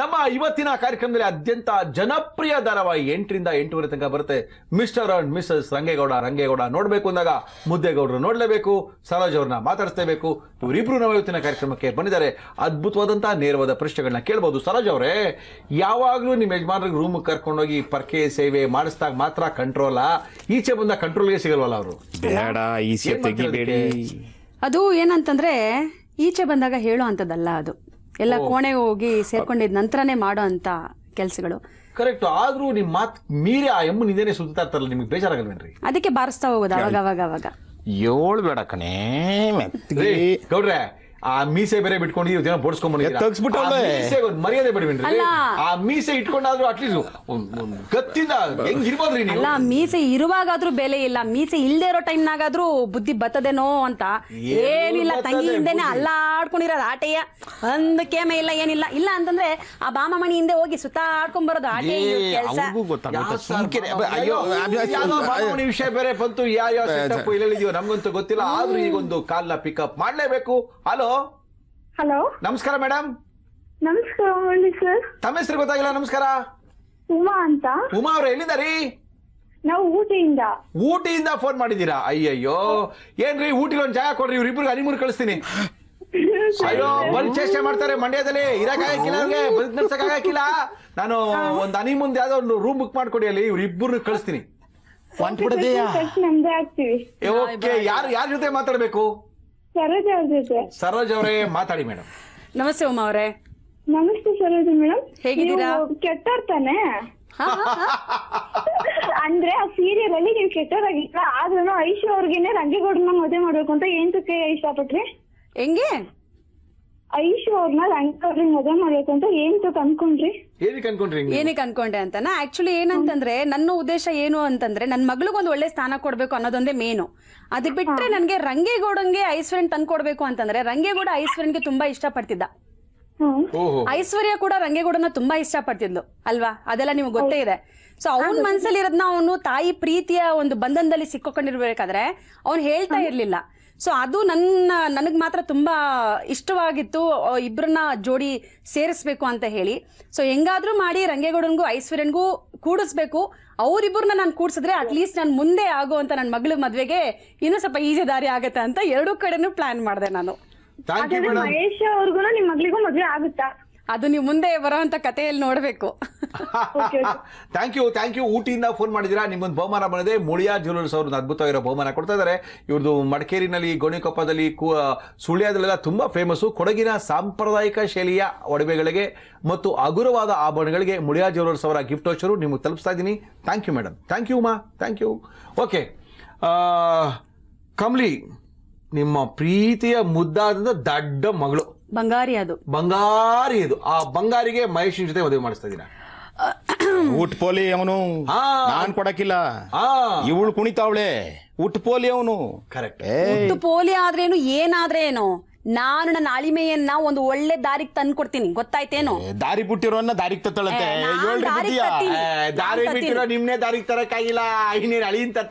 ನಮ್ಮ ಇವತ್ತಿನ ಕಾರ್ಯಕ್ರಮದಲ್ಲಿ ಅತ್ಯಂತ ಜನಪ್ರಿಯ ಧಾರಾವಾಹಿ ಎಂಟರಿಂದ ಎಂಟೂವರೆ ತನಕ ಬರುತ್ತೆ mister and missus Rangegowda Rangegowda ನೋಡಬೇಕು ಅಂದಾಗ ಮುದ್ದೇಗೌಡರು ನೋಡಲೇಬೇಕು ಸರೋಜ್ ಅವ್ರನ್ನ ಮಾತಾಡಿಸಲೇಬೇಕು ಇವರಿಬ್ರು ನಮ್ಮ ಇವತ್ತಿನ ಕಾರ್ಯಕ್ರಮಕ್ಕೆ ಬಂದಿದ್ದಾರೆ ಅದ್ಭುತವಾದಂತಹ ನೇರವಾದ ಪ್ರಶ್ನೆಗಳನ್ನ ಕೇಳಬಹುದು ಸರೋಜ್ ಅವರೇ ಯಾವಾಗಲೂ ನಿಮ್ಮ ಯಜಮಾನ್ರಿಗೆ ರೂಮ್ ಕರ್ಕೊಂಡೋಗಿ ಪರ್ಕೆ ಸೇವೆ ಮಾಡಿಸಿದಾಗ ಮಾತ್ರ ಕಂಟ್ರೋಲ್ ಈಚೆ ಬಂದ ಕಂಟ್ರೋಲ್ಗೆ ಸಿಗಲ್ವಲ್ಲ ಅವರು ಬೇಡ ಈಚೆ ಅದು ಏನಂತಂದ್ರೆ ಈಚೆ ಬಂದಾಗ ಹೇಳೋ ಅಂತದಲ್ಲ ಅದು ಎಲ್ಲ ಕೋಣೆಗೆ ಹೋಗಿ ಸೇರ್ಕೊಂಡಿದ ನಂತರನೇ ಮಾಡೋ ಅಂತ ಕೆಲಸಗಳು ಕರೆಕ್ಟ್ ಆದ್ರೂ ನಿಮ್ ಮಾತ್ ಮೀರಿ ಆ ಎಮ್ಮ ನಿಂದೇನೆ ಸುತ್ತಾ ಇರ್ತಾರಲ್ಲ ನಿಮ್ಗೆ ಬೇಜಾರಾಗಲ್ವೇನ್ರಿ ಅದಕ್ಕೆ ಬಾರಿಸ್ತಾ ಹೋಗೋದು ಅವಾಗ ಅವಾಗ ಅವಾಗ ಏಳು ಬೇಡ ಕಣೇ ಗೌಡ್ರೆ ಆ ಮೀಸೆ ಬೇರೆ ಬಿಟ್ಕೊಂಡು ಜನ ಬೋಡ್ಸ್ಕೊಂಡ್ಬಿಟ್ಟು ಮರ್ಯಾದೆ ಬಿಡ್ಬೇಡ್ರಿ ಆ ಮೀಸೆ ಇಟ್ಕೊಂಡಾದ್ರೂ ಅಟ್ಲೀಸ್ಟ್ ಗತ್ತಿಂದ ಹೆಂಗ್ ಇರ್ಬೋದ್ರಿ ಅಲ್ಲ ಮೀಸೆ ಇರುವಾಗಾದ್ರೂ ಬೆಲೆ ಇಲ್ಲ ಮೀಸೆ ಇಲ್ದೆ ಇರೋ ಟೈಮ್ ನಾಗಾದ್ರೂ ಬುದ್ಧಿ ಬತ್ತದೇನೋ ಅಂತ ಏನಿಲ್ಲ ತಂಗಿ ಹಿಂದೆನೆ ಅಲ್ಲ ಆಡ್ಕೊಂಡಿರೋದು ಆಟೆಯ ಅಂದ ಕೇಮೆ ಇಲ್ಲ ಏನಿಲ್ಲ ಇಲ್ಲ ಅಂತಂದ್ರೆ ಆ ಬಾಮ ಮಣಿ ಹಿಂದೆ ಹೋಗಿ ಸುತ್ತ ಆಡ್ಕೊಂಡ್ ಬರೋದು ಆಟೆ ವಿಷಯ ಬೇರೆ ಬಂತು ಯಾವ ಯಾವ ನಮ್ಗಂತೂ ಗೊತ್ತಿಲ್ಲ ಆದ್ರೂ ಈಗೊಂದು ಕಾಲ್ನ ಪಿಕಪ್ ಮಾಡ್ಲೇಬೇಕು ಹಲೋ ಹಲೋ ನಮಸ್ಕಾರ ಮೇಡಮ್ ನಮಸ್ಕಾರ ತಮ್ಮ ಹೆಸರು ಗೊತ್ತಾಗಿಲ್ಲ ನಮಸ್ಕಾರ ಉಮಾ ಅಂತ ಉಮಾ ಅವ್ರ ಎಲ್ಲಿದ್ದಾರೆ ನಾವು ಊಟಿಯಿಂದ ಊಟಿಯಿಂದ ಫೋನ್ ಮಾಡಿದೀರಾ ಅಯ್ಯಯ್ಯೋ ಏನ್ರಿ ಊಟಿಗೆ ಒಂದ್ ಜಾಗ ಕೊಡ್ರಿ ಇವ್ರಿಬ್ರಿಗೆ ಹನಿಮೂರ್ ಕಳಿಸ್ತೀನಿ ಅಯ್ಯೋ ಬಂದ್ ಚೇಷ್ಟೆ ಮಾಡ್ತಾರೆ ಮಂಡ್ಯದಲ್ಲಿ ಇರಕ್ಕಾಗಕ್ಕಿಲ್ಲ ಅವ್ರಿಗೆ ಬದುಕ್ ನಡ್ಸಕ್ಕಾಗಕ್ಕಿಲ್ಲ ನಾನು ಒಂದ್ ಹನಿ ಮುಂದೆ ಯಾವ್ದೋ ಒಂದು ರೂಮ್ ಬುಕ್ ಮಾಡ್ಕೊಡಿ ಅಲ್ಲಿ ಇವ್ರಿಬ್ರು ಕಳಿಸ್ತೀನಿ ಯಾರ ಓಕೆ ಯಾರು ಯಾರ ಜೊತೆ ಮಾತಾಡ್ಬೇಕು ಸರೋಜ ಅವ್ರ ಜೊತೆ ಸರೋಜ್ ಅವರೇ ಮಾತಾಡಿ ಮೇಡಮ್ ನಮಸ್ತೆ ಉಮಾ ಅವರೇ ನಮಸ್ತೆ ಸರೋಜ ಮೇಡಮ್ ಹೇಗಿದ್ದೀರಾ? ನೀವು ತಾನೆ ಅಂದ್ರೆ ಆ ಸೀರಿಯಲ್ ಅಲ್ಲಿ ನೀವು ಕೆಟ್ಟೋರಾಗಿಲ್ಲ ಆದ್ರೂ ಐಶು ಅವ್ರಿಗೆ ರಂಗೇಗೌಡನ ಮದುವೆ ಮಾಡ್ಬೇಕು ಅಂತ ಏನ್ ಇಷ್ಟಪಟ್ರಿ ಹೆಂಗೆ ಅನ್ಕೊಂಡ್ರಿ ಏನಕ್ಕೆ ಅನ್ಕೊಂಡ್ರಿ ಅನ್ಕೊಂಡೆ ಆಕ್ಚುಲಿ ಏನಂತಂದ್ರೆ ನನ್ನ ಉದ್ದೇಶ ಏನು ಅಂತಂದ್ರೆ ನನ್ನ ಒಂದ್ ಒಳ್ಳೆ ಸ್ಥಾನ ಕೊಡ್ಬೇಕು ಅನ್ನೋದೊಂದೇ ಮೇನು ಅದ್ ಬಿಟ್ರೆ ನನಗೆ ರಂಗೇಗೌಡಂಗೆ ಐಶ್ವರ್ಯನ್ ತಂದ್ಕೊಡ್ಬೇಕು ಅಂತಂದ್ರೆ ರಂಗೇಗೌಡ ಗೆ ತುಂಬಾ ಇಷ್ಟಪಡ್ತಿದ್ದ ಹ್ಮ್ ಐಶ್ವರ್ಯ ಕೂಡ ರಂಗೇಗೌಡನ ತುಂಬಾ ಇಷ್ಟ ಇಷ್ಟಪಡ್ತಿದ್ಲು ಅಲ್ವಾ ಅದೆಲ್ಲ ನಿಮ್ಗೆ ಗೊತ್ತೇ ಇದೆ ಸೊ ಅವನ ಮನ್ಸಲ್ಲಿ ಇರೋದ್ನ ಅವನು ತಾಯಿ ಪ್ರೀತಿಯ ಒಂದು ಬಂಧನದಲ್ಲಿ ಸಿಕ್ಕೊಂಡಿರ್ಬೇಕಾದ್ರೆ ಅವ್ನು ಹೇಳ್ತಾ ಇರ್ಲಿಲ್ಲ ಸೊ ಅದು ನನ್ನ ನನಗೆ ಮಾತ್ರ ತುಂಬ ಇಷ್ಟವಾಗಿತ್ತು ಇಬ್ಬರನ್ನ ಜೋಡಿ ಸೇರಿಸ್ಬೇಕು ಅಂತ ಹೇಳಿ ಸೊ ಹೆಂಗಾದ್ರೂ ಮಾಡಿ ರಂಗೇಗೌಡನ್ಗೂ ಐಶ್ವರ್ಯನ್ಗೂ ಕೂಡಿಸ್ಬೇಕು ಅವರಿಬ್ಬರನ್ನ ನಾನು ಕೂಡಿಸಿದ್ರೆ ಅಟ್ಲೀಸ್ಟ್ ನಾನು ಮುಂದೆ ಆಗೋ ಅಂತ ನನ್ನ ಮಗಳ ಮದುವೆಗೆ ಇನ್ನೂ ಸ್ವಲ್ಪ ಈಜಿ ದಾರಿ ಆಗತ್ತೆ ಅಂತ ಎರಡು ಕಡೆನೂ ಪ್ಲಾನ್ ಮಾಡಿದೆ ನಾನು ಮಹೇಶ್ ಅವ್ರಿಗೂ ನಿಮ್ಮ ಮಗಳಿಗೂ ಮದುವೆ ಆಗುತ್ತಾ ಅದು ನೀವು ಮುಂದೆ ಬರುವಂತ ಕಥೆಯಲ್ಲಿ ನೋಡಬೇಕು ಥ್ಯಾಂಕ್ ಯು ಥ್ಯಾಂಕ್ ಯು ಊಟಿಯಿಂದ ಫೋನ್ ಮಾಡಿದಿರಾ ನಿಮ್ಮೊಂದು ಬಹುಮಾನ ಬಂದಿದೆ ಮುಳಿಯಾ ಜ್ಯುವೆಲರ್ಸ್ ಅವ್ರನ್ನ ಅದ್ಭುತವಾಗಿರೋ ಬಹುಮಾನ ಕೊಡ್ತಾ ಇದ್ದಾರೆ ಇವ್ರದ್ದು ಮಡಿಕೇರಿನಲ್ಲಿ ಗೋಣಿಕೊಪ್ಪದಲ್ಲಿ ಸುಳ್ಯದಲ್ಲೆಲ್ಲ ತುಂಬಾ ಫೇಮಸ್ಸು ಕೊಡಗಿನ ಸಾಂಪ್ರದಾಯಿಕ ಶೈಲಿಯ ಒಡವೆಗಳಿಗೆ ಮತ್ತು ಹಗುರವಾದ ಆಭರಣಗಳಿಗೆ ಮುಳಿಯಾ ಜ್ಯುವೆಲರ್ಸ್ ಅವರ ಗಿಫ್ಟ್ ವಚರು ನಿಮಗೆ ತಲುಪಿಸ್ತಾ ಇದ್ದೀನಿ thank you madam thank you ಮಾ ಥ್ಯಾಂಕ್ ಯು ಓಕೆ ಕಮ್ಲಿ ನಿಮ್ಮ ಪ್ರೀತಿಯ ಮುದ್ದಾದ ದೊಡ್ಡ ಮಗಳು ಬಂಗಾರಿ ಅದು ಬಂಗಾರಿ ಅದು ಆ ಬಂಗಾರಿಗೆ ಮಹಿಷಿನ್ ಜೊತೆ ಮದುವೆ ಮಾಡಿಸ್ತಾ ಇದೀರಾ ಉಟ್ ಪೋಲಿ ಅವನು ನಾನು ನಾನ್ ಕೊಡಕ್ಕಿಲ್ಲ ಆ ಇವಳು ಕುಣಿತಾವಳೆ ಉಟ್ ಪೋಲಿ ಅವನು ಕರೆಕ್ಟ್ ಉಟ್ ಪೋಲಿ ಆದ್ರೇನು ಏನಾದ್ರೇನು ನಾನು ನನ್ನ ಅಳಿಮೆಯನ್ನ ಒಂದು ಒಳ್ಳೆ ದಾರಿಗೆ ತಂದು ಕೊಡ್ತೀನಿ ಗೊತ್ತಾಯ್ತೇನು ದಾರಿ ಬಿಟ್ಟಿರೋನ್ನ ದಾರಿ ತತ್ತಳತ್ತೆ ದಾರಿ ಬಿಟ್ಟಿರೋ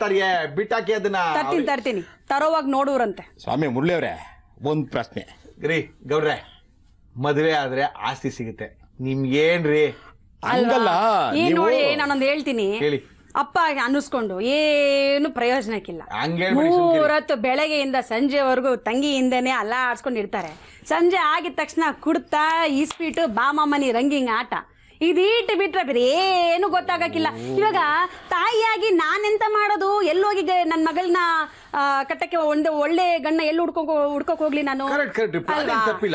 ದಾರಿಗೆ ಬಿಟ್ಟಾಕಿ ಅದನ್ನ ತರ್ತೀನಿ ತರ್ತೀನಿ ತರೋವಾಗ ನೋಡೋರಂತೆ ಸ್ವಾಮಿ ಮುರಳಿ ಅವ್ರೆ ಒಂದ್ ಪ್ರಶ್ನೆ ರೀ ಗೌರ್ರೆ ಮದುವೆ ಆದ್ರೆ ಆಸ್ತಿ ಸಿಗುತ್ತೆ ನಿಮ್ಗೇನ್ರಿ ಹೇಳ್ತೀನಿ ಹೇಳಿ. ಅಪ್ಪ ಅನ್ನಿಸ್ಕೊಂಡು ಏನು ಪ್ರಯೋಜನಕ್ಕಿಲ್ಲ ಮೂರತ್ತು ಬೆಳಗ್ಗೆಯಿಂದ ಸಂಜೆವರೆಗೂ ತಂಗಿಯಿಂದನೇ ಅಲ್ಲ ಆಡ್ಸ್ಕೊಂಡು ಇರ್ತಾರೆ ಸಂಜೆ ಆಗಿದ ತಕ್ಷಣ ಕುಡ್ತಾ ಇಸ್ಪೀಟು ಬಾಮ ಮನಿ ರಂಗಿಂಗ್ ಆಟ ಇದೀಟ್ ಬಿಟ್ರೆ ಏನು ಗೊತ್ತಾಗಕ್ಕಿಲ್ಲ ಇವಾಗ ತಾಯಿ ಹಾಗಾಗಿ ನಾನೆಂತ ಮಾಡೋದು ಎಲ್ಲೋಗಿ ನನ್ನ ಮಗಳನ್ನ ಕಟ್ಟಕ್ಕೆ ಒಂದು ಒಳ್ಳೆ ಗಣ್ಣ ಎಲ್ಲಿ ಹುಡ್ಕೋ ಹುಡ್ಕೋಕ್ ಹೋಗ್ಲಿ ನಾನು ಅದಕ್ಕೆ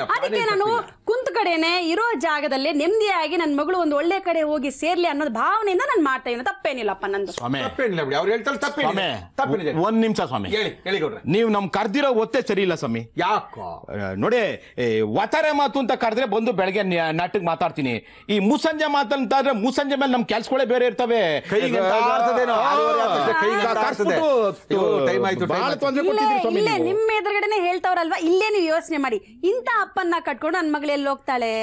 ನಾನು ಕುಂತ ಕಡೆನೆ ಇರೋ ಜಾಗದಲ್ಲಿ ನೆಮ್ಮದಿಯಾಗಿ ನನ್ನ ಮಗಳು ಒಂದು ಒಳ್ಳೆ ಕಡೆ ಹೋಗಿ ಸೇರ್ಲಿ ಅನ್ನೋದು ಭಾವನೆಯಿಂದ ನಾನು ಮಾಡ್ತಾ ಇದ್ದೀನಿ ತಪ್ಪೇನಿಲ್ಲಪ್ಪ ನಂದು ಒಂದ್ ನಿಮಿಷ ಸ್ವಾಮಿ ಹೇಳಿ ನೀವು ನಮ್ ಕರ್ದಿರೋ ಒತ್ತೆ ಸರಿ ಇಲ್ಲ ಸ್ವಾಮಿ ಯಾಕೋ ನೋಡಿ ಏ, ಮಾತು ಅಂತ ಕರೆದ್ರೆ ಬಂದು ಬೆಳಗ್ಗೆ ನಾಟಕ ಮಾತಾಡ್ತೀನಿ ಈ ಮುಸಂಜೆ ಮಾತು ಆದ್ರೆ ಮುಸಂಜೆ ಮೇಲೆ ನಮ್ ಕೆಲ್ಸಗಳೇ ಬೇರೆ ಇರ್ತವೆ ಕೈಗೆ ಇಲ್ಲೇ ನಿಮ್ಮ ಎದುರುಗಡೆನೆ ಹೇಳ್ತಾವ್ರಲ್ವಾ ಇಲ್ಲೇ ನೀವು ಯೋಚನೆ ಮಾಡಿ ಇಂತ ಅಪ್ಪನ್ನ ಕಟ್ಕೊಂಡು ನನ್ ಮಗಳು ಹೋಗ್ತಾಳೆ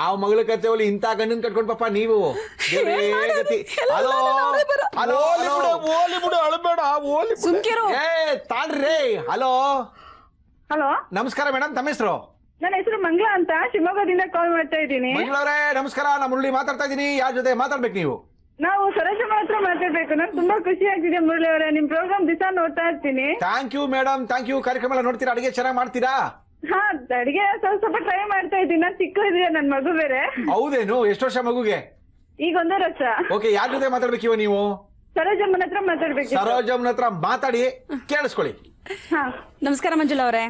ಆ ಮಗಳು ಕತೆ ಇಂತ ಗಂಡನ್ ಕಟ್ಕೊಂಡು ಪಾಪ ನೀವು ಹಲೋ ಹಲೋ ನಮಸ್ಕಾರ ಮೇಡಮ್ ತಮ್ಮ ಹೆಸರು ನನ್ನ ಹೆಸರು ಮಂಗ್ಲಾ ಅಂತ ಶಿವಮೊಗ್ಗದಿಂದ ಕಾಲ್ ಮಾಡ್ತಾ ಇದ್ದೀನಿ ಮಂಗಳವರೇ ನಮಸ್ಕಾರ ನಮ್ಮ ಮುರಳಿ ಮಾತಾಡ್ತಾ ಇದ್ದೀನಿ ಯಾರ ಜೊತೆ ಮಾತಾಡ್ಬೇಕು ನೀವು ನಾವು ಸರೋಜಮ್ಮ ಹತ್ರ ಮಾತಾಡ್ಬೇಕು ನಾನು ತುಂಬಾ ಖುಷಿ ಆಗ್ತಿದೆ ಮುರಳಿ ಅವರೇ ನಿಮ್ ಪ್ರೋಗ್ರಾಮ್ ದಿವಸ ನೋಡ್ತಾ ಇರ್ತೀನಿ thank you madam thank you ಕಾರ್ಯಕ್ರಮ ನೋಡ್ತೀರಾ ಅಡಿಗೆ ಚೆನ್ನಾಗಿ ಮಾಡ್ತೀರಾ ಹಾ ಅಡಿಗೆ ಸ್ವಲ್ಪ ಸ್ವಲ್ಪ ಟ್ರೈ ಮಾಡ್ತಾ ಇದ್ದೀನಿ ನಾನು ಚಿಕ್ಕ ಇದೀಯ ನನ್ ಮಗು ಬೇರೆ ಹೌದೇನು ಎಷ್ಟು ವರ್ಷ ಮಗುಗೆ ಈಗ ಒಂದೇ ವರ್ಷ ಓಕೆ ಯಾರ ಜೊತೆ ಮಾತಾಡ್ಬೇಕು ಇವ ನೀವು ಸರೋಜಮ್ಮನ ಹತ್ರ ಮಾತಾಡ್ಬೇಕು ಸರೋಜಮ್ಮನ ಹತ್ರ ಮಾತಾಡಿ ಕೇಳಿಸ್ಕೊಳ್ಳಿ ಹಾ ನಮಸ್ಕಾರ ಮಂಜುಳಾ ಅವರೇ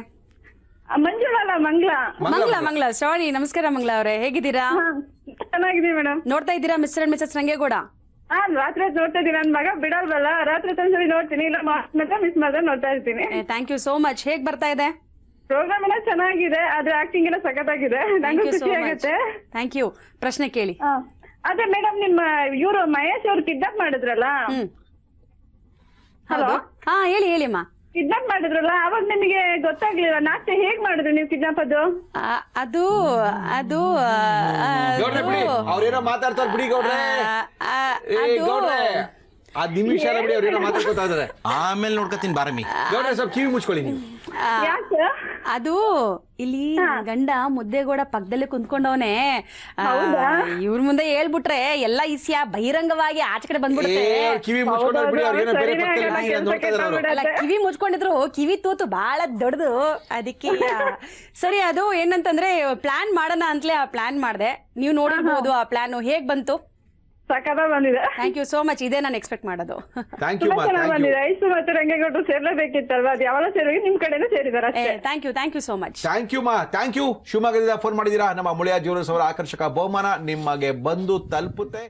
ಮಂಜುಳಲ್ಲ ಮಂಗ್ಲ ಮಂಗ್ಲ ಮಂಗ್ಲ ಸಾರಿ ನಮಸ್ಕಾರ ಮಂಗ್ಲ ಅವರೇ ಹೇಗಿದ್ದೀರಾ ಹಾ, ಮೇಡಮ್ ನೋಡ್ತಾ ಇದ್ದೀರಾ ಮಿಸ್ಟರ್ ಅಂಡ್ ಮಿಸಸ್ ರಂಗೇಗೌಡ ಹಾ ರಾತ್ರಿ ನೋಡ್ತಾ ಇದೀನಿ ನನ್ನ ಮಗ ಬಿಡಲ್ವಲ್ಲ ರಾತ್ರಿ ಹೊತ್ತು ಒಂದ್ಸರಿ ನೋಡ್ತೀನಿ ಇಲ್ಲ ಮಾತ್ರ ಮಿಸ್ ಮಾಡ್ದೆ ನೋಡ್ತಾ ಇರ್ತೀನಿ ಖಾನ್ ಯು ಸೋ ಮಚ್ ಹೇಗ್ ಬರ್ತಾ ಇದೆ ಪ್ರೋಗ್ರಾಮ್ ಎಲ್ಲ ಚೆನ್ನಾಗಿದೆ ಅದ್ರ ಆಕ್ಟಿಂಗ್ ಎಲ್ಲ ಸಖತ್ತಾಗಿದೆ ನಂಗೂ ಖುಷಿ ಆಗುತ್ತೆ ಥ್ಯಾಂಕ್ ಯು ಪ್ರಶ್ನೆ ಕೇಳಿ ಅದೇ ಮೇಡಂ ನಿಮ್ಮ ಇವರು ಮಹೇಶ್ ಅವ್ರು ಕಿಡ್ನಾಪ್ ಮಾಡಿದ್ರಲ್ಲ ಹೌದು ಹಾ ಹೇಳಿ ಹೇಳಿಮ್ಮ ಕಿಡ್ನಾಪ್ ಮಾಡಿದ್ರಲ್ಲ ಅವಾಗ ನಿಮಗೆ ಗೊತ್ತಾಗ್ಲಿಲ್ಲ ನಾಚೆ ಹೇಗ್ ಮಾಡಿದ್ರು ನೀವು ಕಿಡ್ನಾಪ್ ಅದು ಅದು ಅದು ಅವ್ರೇನೋ ಬಿಡಿ ಗೌಡ್ರೆ ಆಮೇಲೆ ಕಿವಿ ಅದು ಇಲ್ಲಿ ಗಂಡ ಮುದ್ದೆಗೋಡ ಪಕ್ಕದಲ್ಲಿ ಕುಂತ್ಕೊಂಡವನೆ ಇವ್ರ ಮುಂದೆ ಹೇಳ್ಬಿಟ್ರೆ ಎಲ್ಲ ಇಸ್ಯ ಬಹಿರಂಗವಾಗಿ ಆಚೆ ಕಡೆ ಬಂದ್ಬಿಡುತ್ತೆ ಕಿವಿ ಅಲ್ಲ ಕಿವಿ ಮುಚ್ಕೊಂಡಿದ್ರು ಕಿವಿ ತೂತು ಬಹಳ ದೊಡ್ಡದು ಅದಕ್ಕೆ ಸರಿ ಅದು ಏನಂತಂದ್ರೆ ಪ್ಲಾನ್ ಮಾಡೋಣ ಅಂತಲೇ ಆ ಪ್ಲಾನ್ ಮಾಡಿದೆ ನೀವು ನೋಡಿರ್ಬೋದು ಆ ಪ್ಲಾನ್ ಹೇಗ್ ಬಂತು ಸಖತ್ತಾಗಿ ಬಂದಿದೆ ಥ್ಯಾಂಕ್ ಯು ಸೋ ಮಚ್ ಇದೇ ನಾನು ಎಕ್ಸ್ಪೆಕ್ಟ್ ಮಾಡೋದು ಥ್ಯಾಂಕ್ ಯು ತುಂಬಾ ಚೆನ್ನಾಗಿ ಬಂದಿದೆ ಐಸು ಮತ್ತೆ ರಂಗೇಗೌಡರು ಸೇರ್ಲೇಬೇಕಿತ್ತಲ್ವಾ ಅದು ಯಾವಾಗ ಸೇರಿ ನಿಮ್ ಕಡೆನೇ ಸೇರಿದಾರೆ ಅಷ್ಟೇ thank you thank you so much thank you ಮಾ ಥ್ಯಾಂಕ್ ಯು ಶಿವಮೊಗ್ಗದಿಂದ ಫೋನ್ ಮಾಡಿದೀರಾ ನಮ್ಮ ಮುಳಿಯ ಜ್ಯೂವಲ್ಸ್ ಅವರ ಆಕರ್ಷಕ ಬಹುಮಾನ ನಿಮಗೆ ಬಂದು ತಲುಪುತ್ತೆ